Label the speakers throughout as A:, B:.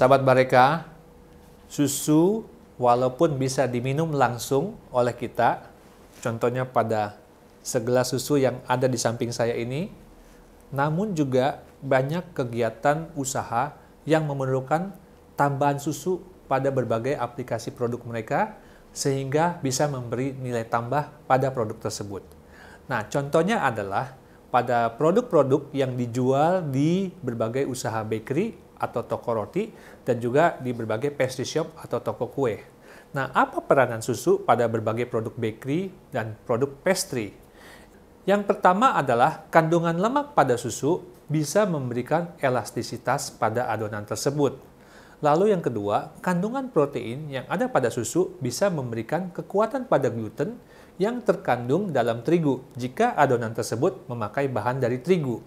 A: sahabat mereka susu walaupun bisa diminum langsung oleh kita, contohnya pada segelas susu yang ada di samping saya ini, namun juga banyak kegiatan usaha yang memerlukan tambahan susu pada berbagai aplikasi produk mereka sehingga bisa memberi nilai tambah pada produk tersebut. Nah, contohnya adalah pada produk-produk yang dijual di berbagai usaha bakery atau toko roti dan juga di berbagai pastry shop atau toko kue. Nah, apa peranan susu pada berbagai produk bakery dan produk pastry? Yang pertama adalah kandungan lemak pada susu bisa memberikan elastisitas pada adonan tersebut. Lalu yang kedua, kandungan protein yang ada pada susu bisa memberikan kekuatan pada gluten yang terkandung dalam terigu jika adonan tersebut memakai bahan dari terigu.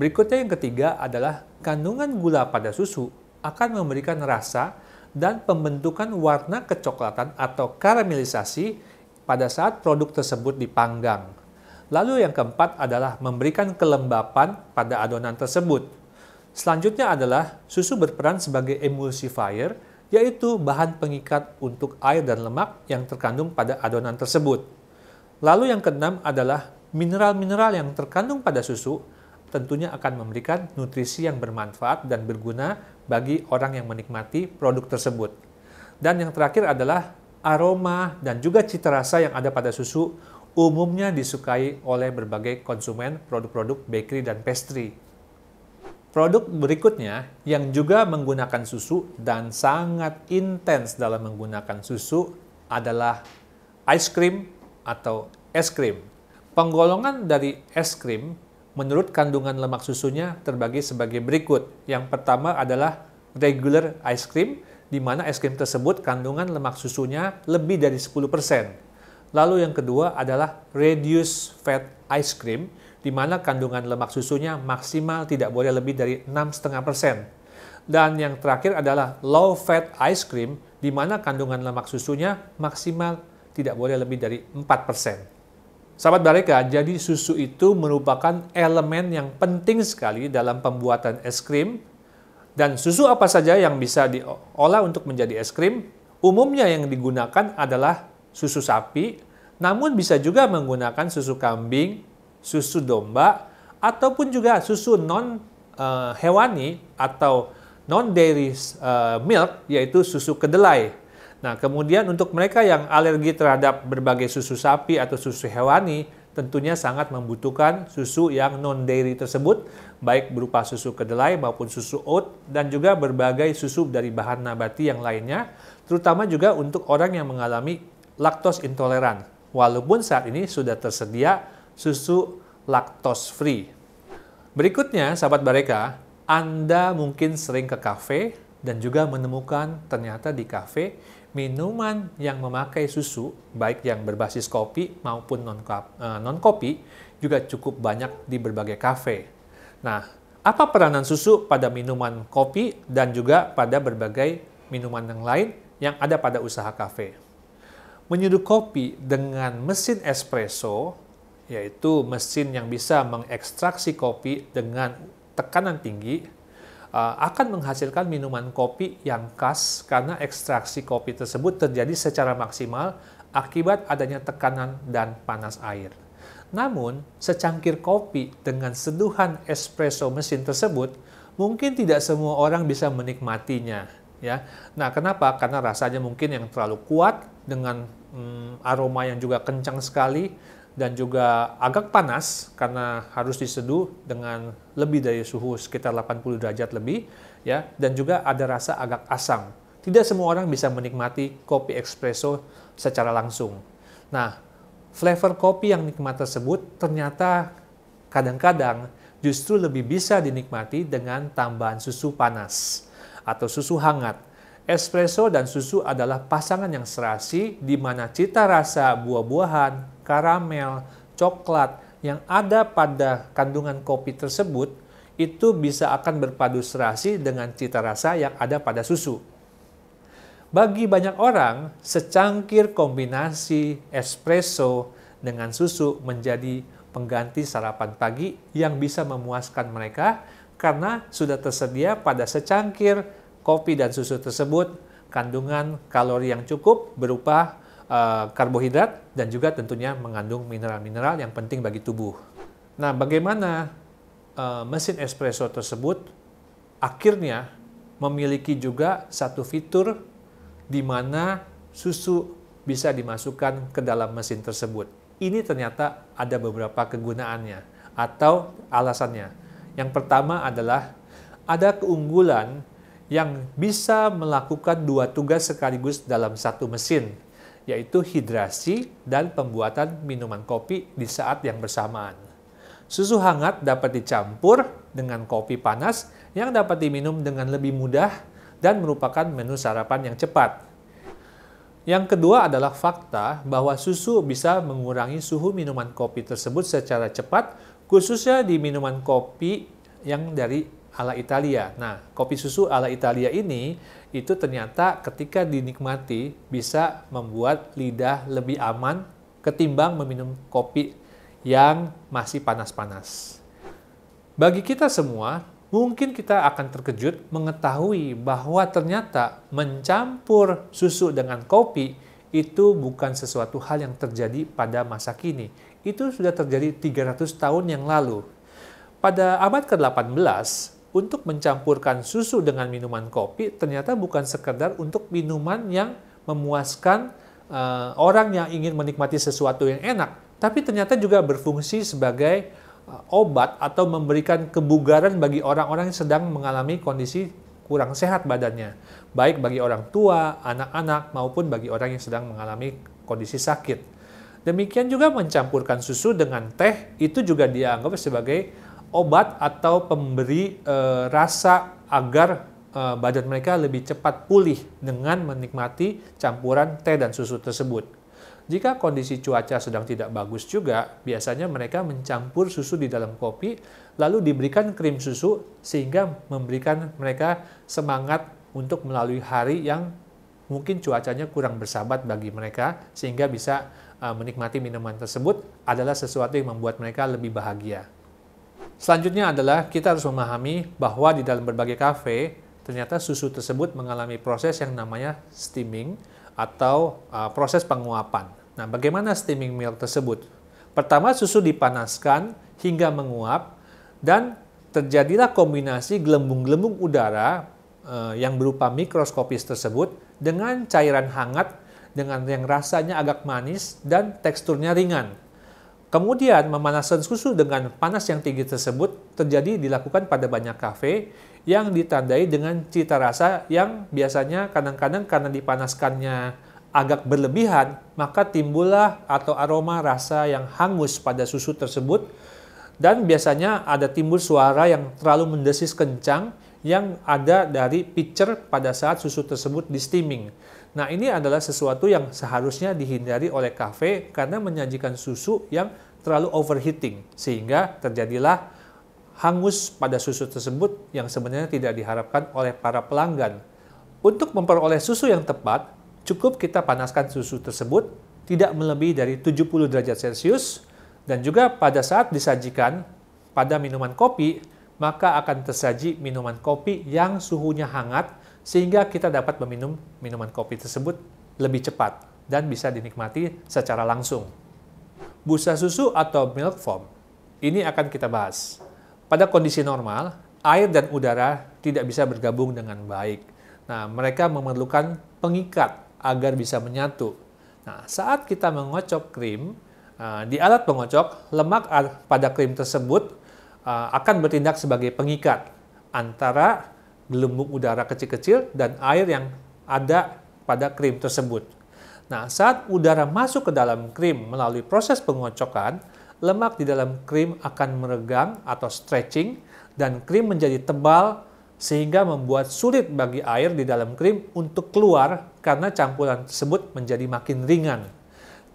A: Berikutnya yang ketiga adalah kandungan gula pada susu akan memberikan rasa dan pembentukan warna kecoklatan atau karamelisasi pada saat produk tersebut dipanggang. Lalu yang keempat adalah memberikan kelembapan pada adonan tersebut. Selanjutnya adalah susu berperan sebagai emulsifier, yaitu bahan pengikat untuk air dan lemak yang terkandung pada adonan tersebut. Lalu yang keenam adalah mineral-mineral yang terkandung pada susu tentunya akan memberikan nutrisi yang bermanfaat dan berguna bagi orang yang menikmati produk tersebut. Dan yang terakhir adalah aroma dan juga cita rasa yang ada pada susu umumnya disukai oleh berbagai konsumen produk-produk bakery dan pastry. Produk berikutnya yang juga menggunakan susu dan sangat intens dalam menggunakan susu adalah ice cream atau es krim. Penggolongan dari es krim menurut kandungan lemak susunya terbagi sebagai berikut. Yang pertama adalah regular ice cream, di mana es krim tersebut kandungan lemak susunya lebih dari 10%. Lalu yang kedua adalah reduced fat ice cream, di mana kandungan lemak susunya maksimal tidak boleh lebih dari 6,5%. Dan yang terakhir adalah low fat ice cream, di mana kandungan lemak susunya maksimal tidak boleh lebih dari 4%. Sahabat Bareka, ya, jadi susu itu merupakan elemen yang penting sekali dalam pembuatan es krim. Dan susu apa saja yang bisa diolah untuk menjadi es krim? Umumnya yang digunakan adalah susu sapi, namun bisa juga menggunakan susu kambing, susu domba, ataupun juga susu non-hewani eh, atau non-dairy eh, milk, yaitu susu kedelai. Nah, kemudian untuk mereka yang alergi terhadap berbagai susu sapi atau susu hewani, tentunya sangat membutuhkan susu yang non-dairy tersebut, baik berupa susu kedelai maupun susu oat, dan juga berbagai susu dari bahan nabati yang lainnya, terutama juga untuk orang yang mengalami laktos intoleran, walaupun saat ini sudah tersedia susu laktos free. Berikutnya, sahabat mereka Anda mungkin sering ke kafe dan juga menemukan ternyata di kafe minuman yang memakai susu, baik yang berbasis kopi maupun non-kopi, eh, juga cukup banyak di berbagai kafe. Nah, apa peranan susu pada minuman kopi dan juga pada berbagai minuman yang lain yang ada pada usaha kafe? Menyeduh kopi dengan mesin espresso, yaitu mesin yang bisa mengekstraksi kopi dengan tekanan tinggi, Eh, akan menghasilkan minuman kopi yang khas karena ekstraksi kopi tersebut terjadi secara maksimal akibat adanya tekanan dan panas air. Namun, secangkir kopi dengan seduhan espresso mesin tersebut mungkin tidak semua orang bisa menikmatinya. Ya, nah kenapa? Karena rasanya mungkin yang terlalu kuat dengan hmm, aroma yang juga kencang sekali dan juga agak panas karena harus diseduh dengan lebih dari suhu sekitar 80 derajat lebih ya dan juga ada rasa agak asam. Tidak semua orang bisa menikmati kopi espresso secara langsung. Nah, flavor kopi yang nikmat tersebut ternyata kadang-kadang justru lebih bisa dinikmati dengan tambahan susu panas atau susu hangat. Espresso dan susu adalah pasangan yang serasi di mana cita rasa buah-buahan, karamel, coklat yang ada pada kandungan kopi tersebut itu bisa akan berpadu serasi dengan cita rasa yang ada pada susu. Bagi banyak orang, secangkir kombinasi espresso dengan susu menjadi pengganti sarapan pagi yang bisa memuaskan mereka karena sudah tersedia pada secangkir kopi dan susu tersebut kandungan kalori yang cukup berupa Eh, karbohidrat dan juga tentunya mengandung mineral-mineral yang penting bagi tubuh. Nah, bagaimana eh, mesin espresso tersebut akhirnya memiliki juga satu fitur di mana susu bisa dimasukkan ke dalam mesin tersebut. Ini ternyata ada beberapa kegunaannya atau alasannya. Yang pertama adalah ada keunggulan yang bisa melakukan dua tugas sekaligus dalam satu mesin yaitu hidrasi dan pembuatan minuman kopi di saat yang bersamaan. Susu hangat dapat dicampur dengan kopi panas yang dapat diminum dengan lebih mudah dan merupakan menu sarapan yang cepat. Yang kedua adalah fakta bahwa susu bisa mengurangi suhu minuman kopi tersebut secara cepat, khususnya di minuman kopi yang dari ala Italia. Nah, kopi susu ala Italia ini itu ternyata ketika dinikmati bisa membuat lidah lebih aman ketimbang meminum kopi yang masih panas-panas. Bagi kita semua, mungkin kita akan terkejut mengetahui bahwa ternyata mencampur susu dengan kopi itu bukan sesuatu hal yang terjadi pada masa kini. Itu sudah terjadi 300 tahun yang lalu. Pada abad ke-18, untuk mencampurkan susu dengan minuman kopi ternyata bukan sekedar untuk minuman yang memuaskan uh, orang yang ingin menikmati sesuatu yang enak, tapi ternyata juga berfungsi sebagai uh, obat atau memberikan kebugaran bagi orang-orang yang sedang mengalami kondisi kurang sehat badannya, baik bagi orang tua, anak-anak maupun bagi orang yang sedang mengalami kondisi sakit. Demikian juga mencampurkan susu dengan teh itu juga dianggap sebagai obat atau pemberi e, rasa agar e, badan mereka lebih cepat pulih dengan menikmati campuran teh dan susu tersebut. Jika kondisi cuaca sedang tidak bagus juga, biasanya mereka mencampur susu di dalam kopi lalu diberikan krim susu sehingga memberikan mereka semangat untuk melalui hari yang mungkin cuacanya kurang bersahabat bagi mereka sehingga bisa eh, menikmati minuman tersebut adalah sesuatu yang membuat mereka lebih bahagia. Selanjutnya adalah kita harus memahami bahwa di dalam berbagai kafe ternyata susu tersebut mengalami proses yang namanya steaming atau uh, proses penguapan. Nah, bagaimana steaming milk tersebut? Pertama, susu dipanaskan hingga menguap dan terjadilah kombinasi gelembung-gelembung udara uh, yang berupa mikroskopis tersebut dengan cairan hangat dengan yang rasanya agak manis dan teksturnya ringan. Kemudian memanaskan susu dengan panas yang tinggi tersebut terjadi dilakukan pada banyak kafe yang ditandai dengan cita rasa yang biasanya kadang-kadang karena dipanaskannya agak berlebihan, maka timbullah atau aroma rasa yang hangus pada susu tersebut dan biasanya ada timbul suara yang terlalu mendesis kencang yang ada dari pitcher pada saat susu tersebut di steaming. Nah, ini adalah sesuatu yang seharusnya dihindari oleh kafe karena menyajikan susu yang terlalu overheating sehingga terjadilah hangus pada susu tersebut yang sebenarnya tidak diharapkan oleh para pelanggan. Untuk memperoleh susu yang tepat, cukup kita panaskan susu tersebut tidak melebihi dari 70 derajat Celcius dan juga pada saat disajikan pada minuman kopi maka akan tersaji minuman kopi yang suhunya hangat sehingga kita dapat meminum minuman kopi tersebut lebih cepat dan bisa dinikmati secara langsung. Busa susu atau milk foam, ini akan kita bahas. Pada kondisi normal, air dan udara tidak bisa bergabung dengan baik. Nah, mereka memerlukan pengikat agar bisa menyatu. Nah, saat kita mengocok krim, ah, di alat pengocok, lemak pada krim tersebut Uh, akan bertindak sebagai pengikat antara gelembung udara kecil-kecil dan air yang ada pada krim tersebut. Nah, saat udara masuk ke dalam krim melalui proses pengocokan, lemak di dalam krim akan meregang atau stretching dan krim menjadi tebal sehingga membuat sulit bagi air di dalam krim untuk keluar karena campuran tersebut menjadi makin ringan.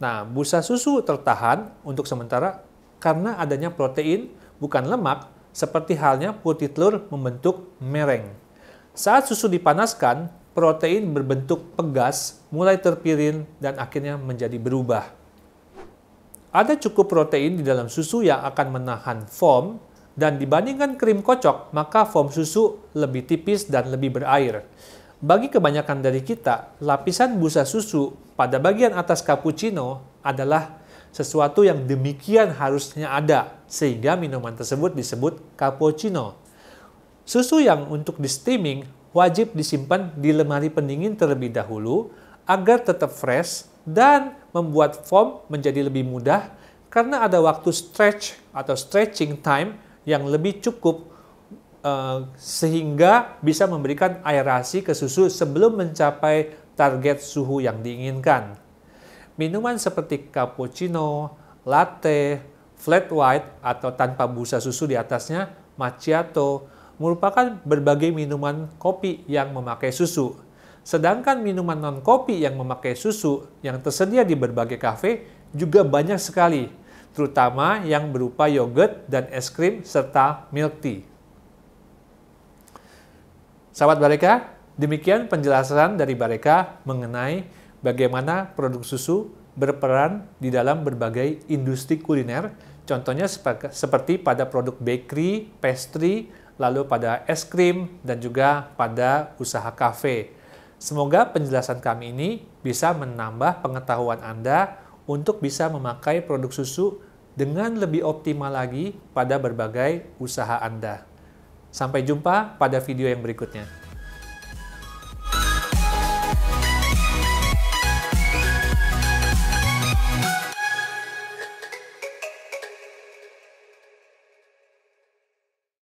A: Nah, busa susu tertahan untuk sementara karena adanya protein bukan lemak, seperti halnya putih telur membentuk mereng. Saat susu dipanaskan, protein berbentuk pegas mulai terpirin dan akhirnya menjadi berubah. Ada cukup protein di dalam susu yang akan menahan foam dan dibandingkan krim kocok, maka foam susu lebih tipis dan lebih berair. Bagi kebanyakan dari kita, lapisan busa susu pada bagian atas cappuccino adalah sesuatu yang demikian harusnya ada, sehingga minuman tersebut disebut cappuccino. Susu yang untuk di steaming wajib disimpan di lemari pendingin terlebih dahulu agar tetap fresh dan membuat foam menjadi lebih mudah karena ada waktu stretch atau stretching time yang lebih cukup eh, sehingga bisa memberikan aerasi ke susu sebelum mencapai target suhu yang diinginkan. Minuman seperti cappuccino, latte, flat white atau tanpa busa susu di atasnya, macchiato, merupakan berbagai minuman kopi yang memakai susu. Sedangkan minuman non-kopi yang memakai susu yang tersedia di berbagai kafe juga banyak sekali, terutama yang berupa yogurt dan es krim serta milk tea. Sahabat Bareka, demikian penjelasan dari Bareka mengenai bagaimana produk susu berperan di dalam berbagai industri kuliner, contohnya seperti pada produk bakery, pastry, lalu pada es krim, dan juga pada usaha kafe. Semoga penjelasan kami ini bisa menambah pengetahuan Anda untuk bisa memakai produk susu dengan lebih optimal lagi pada berbagai usaha Anda. Sampai jumpa pada video yang berikutnya.